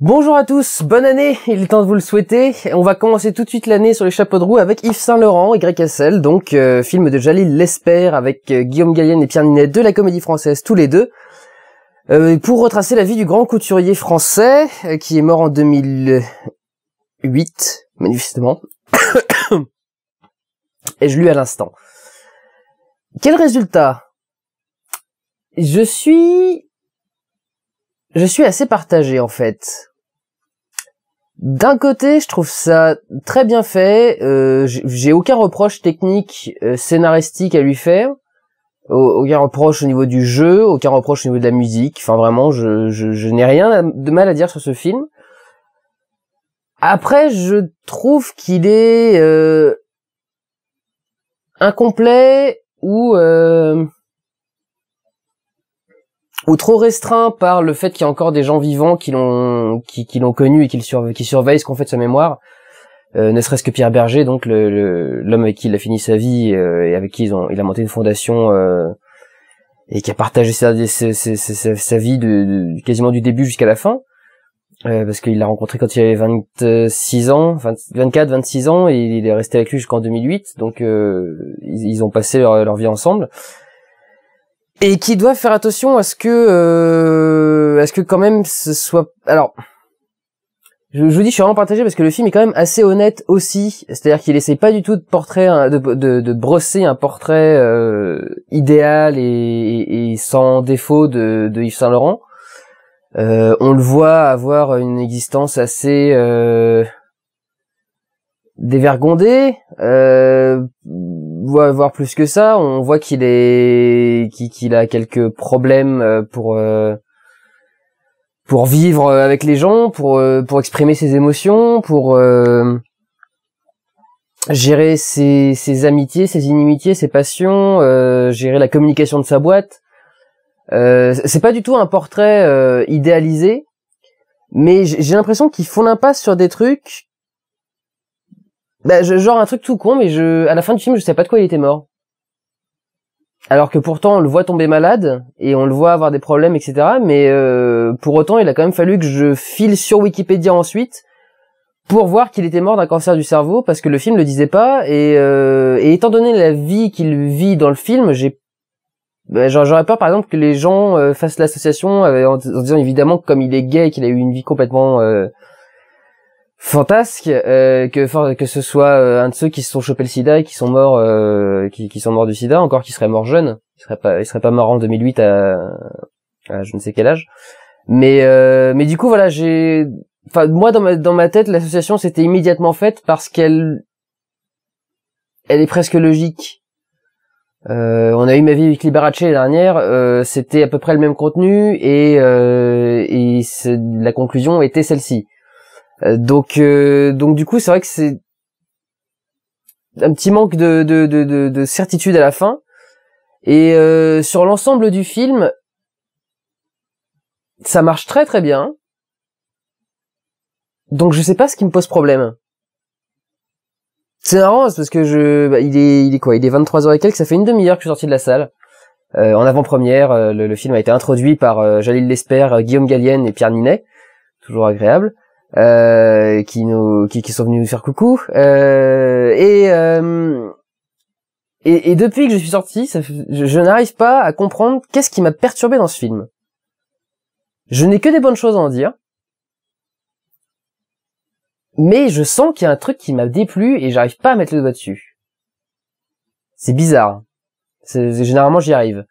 Bonjour à tous, bonne année, il est temps de vous le souhaiter. On va commencer tout de suite l'année sur les chapeaux de roue avec Yves Saint-Laurent et Greg donc euh, film de Jalil L'Espère avec euh, Guillaume Gallienne et Pierre Ninet de la comédie française, tous les deux, euh, pour retracer la vie du grand couturier français qui est mort en 2008, manifestement. et je l'ai à l'instant. Quel résultat Je suis je suis assez partagé en fait. D'un côté, je trouve ça très bien fait. Euh, j'ai aucun reproche technique, euh, scénaristique à lui faire. Aucun reproche au niveau du jeu, aucun reproche au niveau de la musique. Enfin, vraiment, je, n'ai rien de mal à dire sur ce film. Après, je trouve qu'il est euh, incomplet ou ou trop restreint par le fait qu'il y a encore des gens vivants qui l'ont qui, qui l'ont connu et qui, le qui surveillent ce qu'on fait de sa mémoire. Euh, ne serait-ce que Pierre Berger, donc l'homme le, l'homme avec qui il a fini sa vie euh, et avec qui ils ont, il a monté une fondation euh, et qui a partagé sa, sa, sa, sa vie de, quasiment du début jusqu'à la fin, euh, parce qu'il l'a rencontré quand il avait 26 ans, 24, 26 ans, et il est resté avec lui jusqu'en 2008, donc euh, ils, ils, ont passé leur, leur vie ensemble et qui doivent faire attention à ce que euh, à ce que quand même ce soit alors je, vous dis je suis vraiment partagé parce que le film est quand même assez honnête aussi c'est-à-dire qu'il essaie pas du tout de portrait hein, de, brosser un portrait euh, idéal et, sans défaut de, Yves Saint Laurent euh, on le voit avoir une existence assez euh, dévergondée voir plus que ça. On voit qu'il est, qu'il a quelques problèmes euh, pour euh, pour vivre euh, avec les gens, pour pour exprimer ses émotions, pour gérer ses, amitiés, ses inimitiés, ses passions, gérer la communication de sa boîte. c'est pas du tout un portrait idéalisé, mais j'ai l'impression qu'ils font l'impasse sur des trucs bah, genre un truc tout con, mais je, à la fin du film, je sais pas de quoi il était mort. Alors que pourtant, on le voit tomber malade et on le voit avoir des problèmes, etc. Mais euh, pour autant, il a quand même fallu que je file sur Wikipédia ensuite pour voir qu'il était mort d'un cancer du cerveau parce que le film le disait pas et, euh, et étant donné la vie qu'il vit dans le film, j'ai genre bah, j'aurais peur par exemple que les gens euh, fassent l'association euh, en, disant évidemment que comme il est gay qu'il a eu une vie complètement euh, fantasque euh, que que ce soit euh, un de ceux qui se sont chopés le sida et qui sont morts euh, qui, sont morts du sida encore qui serait mort jeune ils serait pas il serait pas mort en 2008 à, je ne sais quel âge mais mais du coup voilà j'ai enfin moi dans ma dans ma tête l'association s'était immédiatement faite parce qu'elle elle est presque logique on a eu ma vie avec Liberace la dernière, c'était à peu près le même contenu et, et la conclusion était celle-ci euh, donc euh, donc du coup c'est vrai que c'est un petit manque de, de, de, certitude à la fin. Et euh, sur l'ensemble du film, ça marche très très bien. Donc je sais pas ce qui me pose problème. C'est marrant parce que je, bah, il est, il est quoi Il est 23 h et quelques. Ça fait une demi-heure que je suis sorti de la salle. en avant-première, le, film a été introduit par Jalil Lesper, Guillaume Gallienne et Pierre Ninet. Toujours agréable. Euh, qui nous qui, qui, sont venus nous faire coucou euh, et, euh, et, depuis que je suis sorti je, n'arrive pas à comprendre qu'est-ce qui m'a perturbé dans ce film je n'ai que des bonnes choses à en dire mais je sens qu'il y a un truc qui m'a déplu et j'arrive pas à mettre le doigt dessus c'est bizarre c'est généralement j'y arrive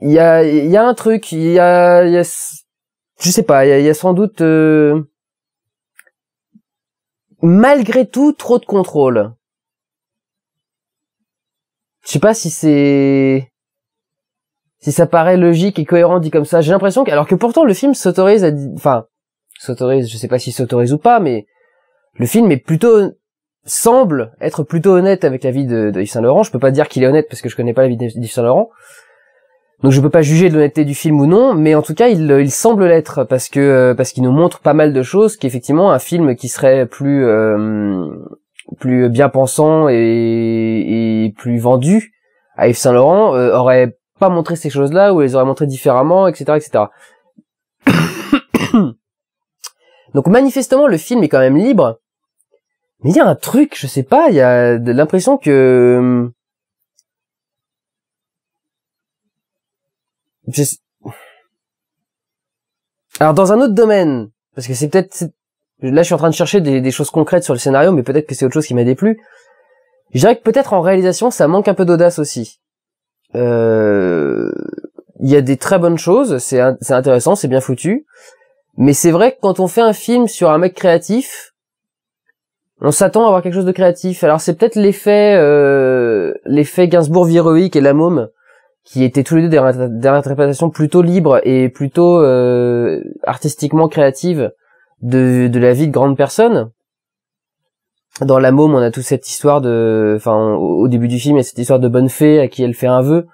il y a, y a un truc il y a, y a je sais pas, il y, a sans doute euh, malgré tout trop de contrôle. Je sais pas si c'est si ça paraît logique et cohérent dit comme ça. J'ai l'impression que alors que pourtant le film s'autorise à enfin s'autorise, je sais pas s'il s'autorise ou pas mais le film est plutôt semble être plutôt honnête avec la vie de, Saint Laurent. Je peux pas dire qu'il est honnête parce que je connais pas la vie d'Yves Saint Laurent. Donc je peux pas juger de l'honnêteté du film ou non, mais en tout cas il, euh, il semble l'être parce que euh, parce qu'il nous montre pas mal de choses qu'effectivement un film qui serait plus euh, plus bien pensant et, plus vendu à Yves Saint Laurent aurait pas montré ces choses là ou les aurait montré différemment, etc., etc. Donc manifestement le film est quand même libre, mais il y a un truc, je sais pas, il y a l'impression que Alors dans un autre domaine, parce que c'est peut-être là je suis en train de chercher des, choses concrètes sur le scénario, mais peut-être que c'est autre chose qui m'a déplu. Je dirais que peut-être en réalisation ça manque un peu d'audace aussi. Euh, il y a des très bonnes choses, c'est intéressant, c'est bien foutu, mais c'est vrai que quand on fait un film sur un mec créatif, on s'attend à avoir quelque chose de créatif. Alors c'est peut-être l'effet euh, l'effet Gainsbourg-Viroïque et la môme qui étaient tous les deux des, interprétations plutôt libres et plutôt euh, artistiquement créatives de, de la vie de grandes personnes. Dans La Môme, on a toute cette histoire de, enfin, au début du film, il y a cette histoire de bonne fée à qui elle fait un vœu,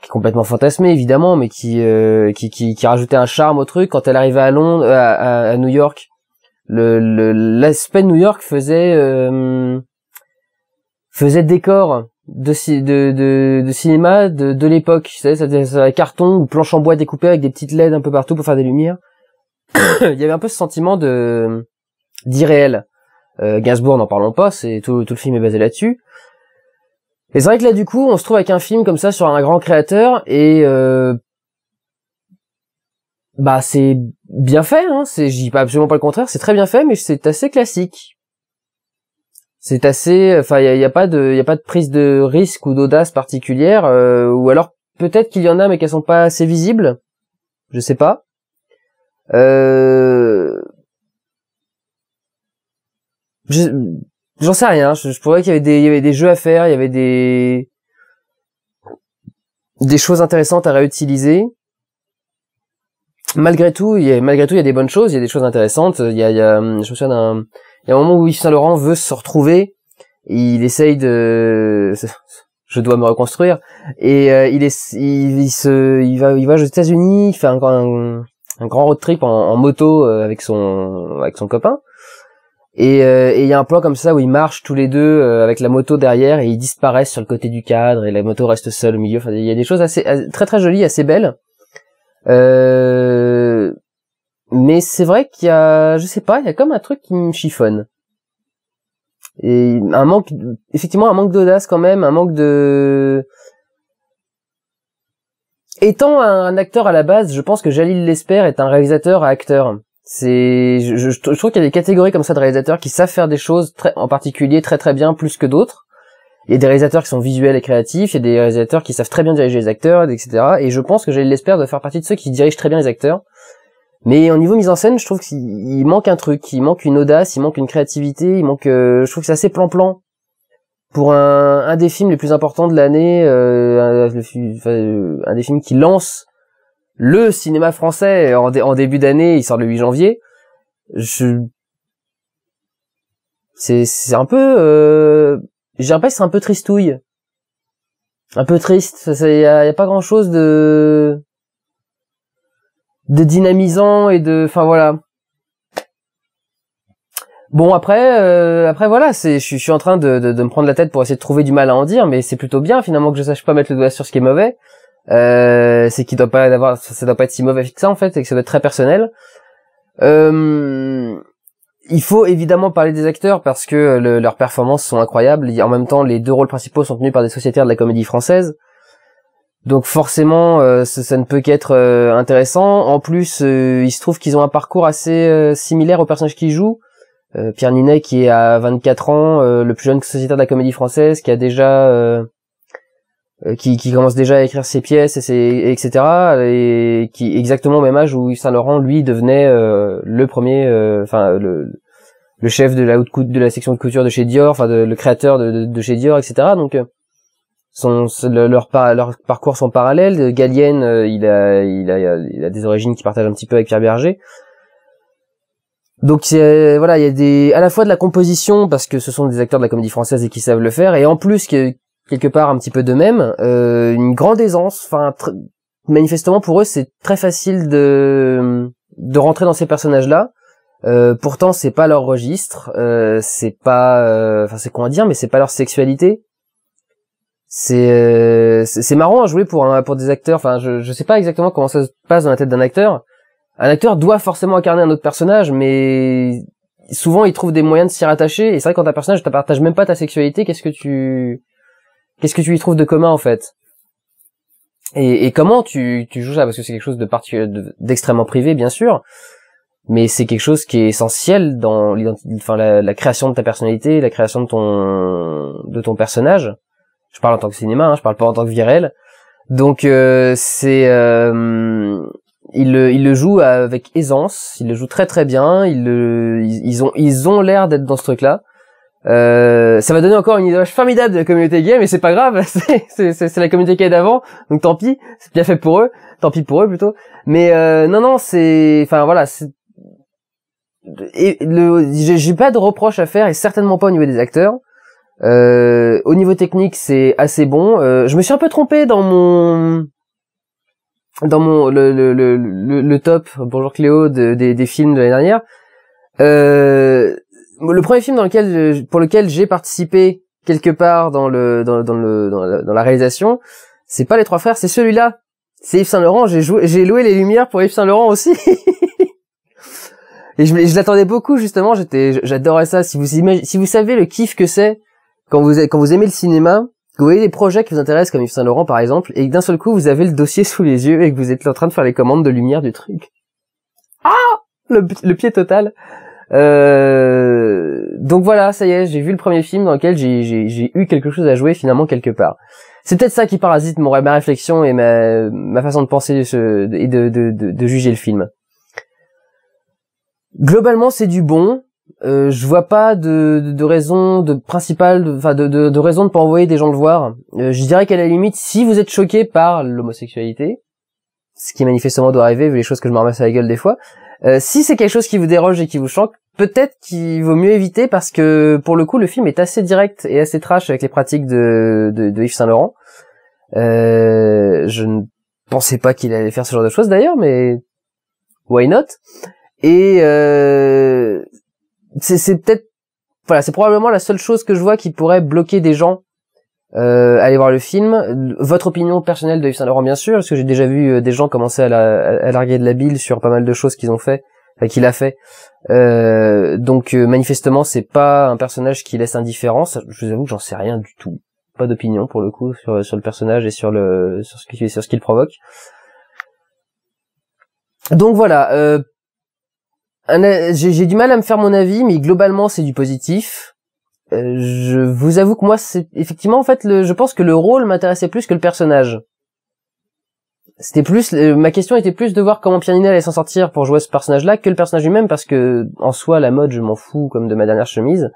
qui est complètement fantasmée, évidemment, mais qui, euh, qui, qui, qui rajoutait un charme au truc. Quand elle arrivait à Londres, euh, à, New York, le l'aspect New York faisait faisait décor de, de, cinéma de, de l'époque. Tu sais, c'était un carton ou planche en bois découpée avec des petites LED un peu partout pour faire des lumières. il y avait un peu ce sentiment de d'irréel. Euh, Gainsbourg, n'en parlons pas, c'est tout, tout le film est basé là-dessus. Et c'est vrai que là, du coup, on se trouve avec un film comme ça sur un grand créateur et euh, bah c'est bien fait. Hein, c'est, je dis pas absolument pas le contraire, c'est très bien fait, mais c'est assez classique c'est assez enfin il n'y a, pas de il a pas de prise de risque ou d'audace particulière euh, ou alors peut-être qu'il y en a mais qu'elles sont pas assez visibles je sais pas euh... j'en sais rien je, je pourrais qu'il y avait des il y avait des jeux à faire il y avait des des choses intéressantes à réutiliser malgré tout il y a malgré tout il y a des bonnes choses il y a des choses intéressantes il y a, je me souviens d'un il y a moment où Yves Saint Laurent veut se retrouver, il essaye de, je dois me reconstruire, et euh, il va, il va aux États-Unis, il fait un, grand road trip en, moto euh, avec son, avec son copain. Et euh, il y a un plan comme ça où ils marchent tous les deux avec la moto derrière et ils disparaissent sur le côté du cadre et la moto reste seule au milieu. Enfin, il y a des choses assez, très très jolies, assez belles. Euh, mais c'est vrai qu'il y a, je sais pas, il y a comme un truc qui me chiffonne. Et un manque, effectivement, un manque d'audace quand même, un manque de. Étant un acteur à la base, je pense que Jalil Lesper est un réalisateur à acteur. C'est, je, trouve qu'il y a des catégories comme ça de réalisateurs qui savent faire des choses très, en particulier très très bien plus que d'autres. Il y a des réalisateurs qui sont visuels et créatifs, il y a des réalisateurs qui savent très bien diriger les acteurs, etc. Et je pense que Jalil Lesper doit faire partie de ceux qui dirigent très bien les acteurs mais au niveau mise en scène, je trouve qu'il manque un truc, il manque une audace, il manque une créativité, il manque. Euh, je trouve que c'est assez plan-plan pour un, un des films les plus importants de l'année, euh, un, euh, un, des films qui lance le cinéma français en, début d'année, il sort le 8 janvier. Je c'est un peu euh, j'ai l'impression que c'est un peu tristouille un peu triste il y, y a, pas grand chose de de dynamisant et de enfin voilà bon après euh, après voilà c'est je, suis en train de, de, me prendre la tête pour essayer de trouver du mal à en dire mais c'est plutôt bien finalement que je sache pas mettre le doigt sur ce qui est mauvais euh, c'est qu'il doit pas d'avoir ça doit pas être si mauvais que ça en fait et que ça doit être très personnel euh, il faut évidemment parler des acteurs parce que leurs performances sont incroyables en même temps les deux rôles principaux sont tenus par des sociétaires de la comédie française donc forcément, euh, ça, ne peut qu'être euh, intéressant. En plus, euh, il se trouve qu'ils ont un parcours assez similaire aux personnages qu'ils jouent. Pierre Ninet, qui est à 24 ans, le plus jeune sociétaire de la comédie française, qui a déjà, qui, commence déjà à écrire ses pièces, et ses, etc. Et qui exactement au même âge où Saint Laurent, lui, devenait le premier, enfin le, chef de la haute de la section de couture de chez Dior, enfin le créateur de, chez Dior, etc. Donc sont leur, leur, parcours sont parallèles. Galienne euh, il, a, il, a, il, a, des origines qui partagent un petit peu avec Pierre Berger. Donc euh, voilà, il y a des, à la fois de la composition parce que ce sont des acteurs de la comédie française et qui savent le faire, et en plus quelque part un petit peu de même euh, une grande aisance. Enfin, manifestement pour eux, c'est très facile de de rentrer dans ces personnages-là. pourtant, c'est pas leur registre, euh, c'est pas, enfin c'est dire, mais c'est pas leur sexualité. Euh, c'est c'est marrant à jouer pour pour des acteurs. Enfin, je je sais pas exactement comment ça se passe dans la tête d'un acteur. Un acteur doit forcément incarner un autre personnage, mais souvent il trouve des moyens de s'y rattacher. Et c'est vrai que quand un personnage ne partage même pas ta sexualité, qu'est-ce que tu qu'est-ce que tu y trouves de commun en fait et, et, comment tu tu joues ça parce que c'est quelque chose de particulier, d'extrêmement privé bien sûr, mais c'est quelque chose qui est essentiel dans enfin la, la création de ta personnalité, la création de ton de ton personnage je parle en tant que cinéma, hein, je parle pas en tant que virel. Donc euh, c'est euh, il, le, il le joue avec aisance, il le joue très très bien, il ils ont ils ont l'air d'être dans ce truc là. Euh, ça va donner encore une image formidable de la communauté gay, mais c'est pas grave, c'est la communauté gay d'avant, donc tant pis, c'est bien fait pour eux, tant pis pour eux plutôt. Mais euh, non non, c'est, enfin voilà, et j'ai pas de reproche à faire et certainement pas au niveau des acteurs. Euh, au niveau technique, c'est assez bon. Euh, je me suis un peu trompé dans mon dans mon le, le, le, le top bonjour Cléo des, des films de l'année dernière. Euh, le premier film dans lequel pour lequel j'ai participé quelque part dans le dans, dans le dans la, dans la réalisation, c'est pas les trois frères, c'est celui-là. C'est Yves Saint Laurent. J'ai joué, j'ai loué les lumières pour Yves Saint Laurent aussi. et je, l'attendais beaucoup justement. J'étais, j'adorais ça. Si vous si vous savez le kiff que c'est quand vous, quand vous aimez le cinéma, vous voyez des projets qui vous intéressent, comme Yves Saint Laurent par exemple, et d'un seul coup vous avez le dossier sous les yeux et que vous êtes en train de faire les commandes de lumière du truc. Ah le, pied total. Euh, donc voilà, ça y est, j'ai vu le premier film dans lequel j'ai eu quelque chose à jouer finalement quelque part. C'est peut-être ça qui parasite mon, ma réflexion et ma, façon de penser et de juger le film. Globalement, c'est du bon. Euh, je vois pas de, de, raison de principale, enfin de, de, de, raison de pas envoyer des gens le voir. Euh, je dirais qu'à la limite, si vous êtes choqué par l'homosexualité, ce qui manifestement doit arriver vu les choses que je me ramasse à la gueule des fois, euh, si c'est quelque chose qui vous déroge et qui vous choque, peut-être qu'il vaut mieux éviter parce que pour le coup, le film est assez direct et assez trash avec les pratiques de, de, Yves Saint Laurent. je ne pensais pas qu'il allait faire ce genre de choses d'ailleurs, mais why not Et c'est peut-être voilà, c'est probablement la seule chose que je vois qui pourrait bloquer des gens euh, aller voir le film. Votre opinion personnelle de Yves Saint Laurent, bien sûr, parce que j'ai déjà vu euh, des gens commencer à, larguer de la bile sur pas mal de choses qu'ils ont fait, qu'il a fait. Euh, donc euh, manifestement, c'est pas un personnage qui laisse indifférence. Je vous avoue que j'en sais rien du tout, pas d'opinion pour le coup sur, le personnage et sur le ce qu'il sur ce qu'il provoque. Donc voilà. Euh, j'ai du mal à me faire mon avis, mais globalement c'est du positif. Euh, je vous avoue que moi, c'est effectivement en fait, le, je pense que le rôle m'intéressait plus que le personnage. C'était plus, ma question était plus de voir comment Pierre allait s'en sortir pour jouer ce personnage-là que le personnage lui-même, parce que en soi, la mode, je m'en fous comme de ma dernière chemise.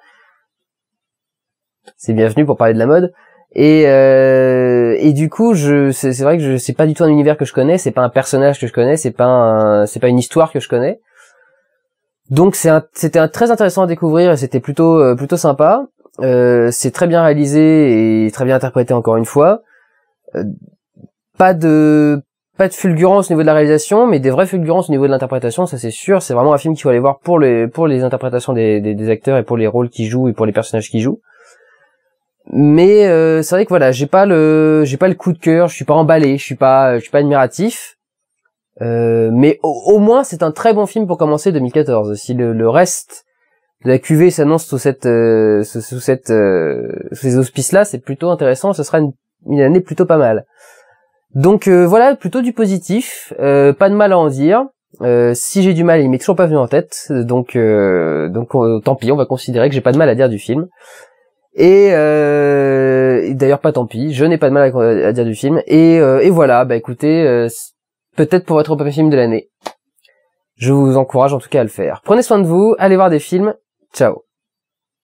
C'est bienvenu pour parler de la mode. Et, euh, et du coup, je, c'est, vrai que je, c'est pas du tout un univers que je connais, c'est pas un personnage que je connais, c'est pas, c'est pas une histoire que je connais. Donc c'était très intéressant à découvrir et c'était plutôt euh, plutôt sympa. Euh, c'est très bien réalisé et très bien interprété encore une fois. Euh, pas de pas de fulgurance au niveau de la réalisation, mais des vraies fulgurances au niveau de l'interprétation, ça c'est sûr. C'est vraiment un film qu'il faut aller voir pour les pour les interprétations des, des, acteurs et pour les rôles qu'ils jouent et pour les personnages qu'ils jouent. Mais c'est vrai que voilà, j'ai pas le j'ai pas le coup de cœur, je suis pas emballé, je suis pas je suis pas admiratif. Euh, mais au, moins, c'est un très bon film pour commencer 2014. Si le, reste de la QV s'annonce sous cette, euh, sous, cette, euh, sous ces auspices-là, c'est plutôt intéressant. Ce sera une, année plutôt pas mal. Donc voilà, plutôt du positif. pas de mal à en dire. si j'ai du mal, il m'est toujours pas venu en tête. Donc, donc tant pis, on va considérer que j'ai pas de mal à dire du film. Et d'ailleurs pas tant pis, je n'ai pas de mal à, dire du film. Et, et voilà, bah écoutez, peut-être pour votre premier film de l'année. Je vous encourage en tout cas à le faire. Prenez soin de vous, allez voir des films. Ciao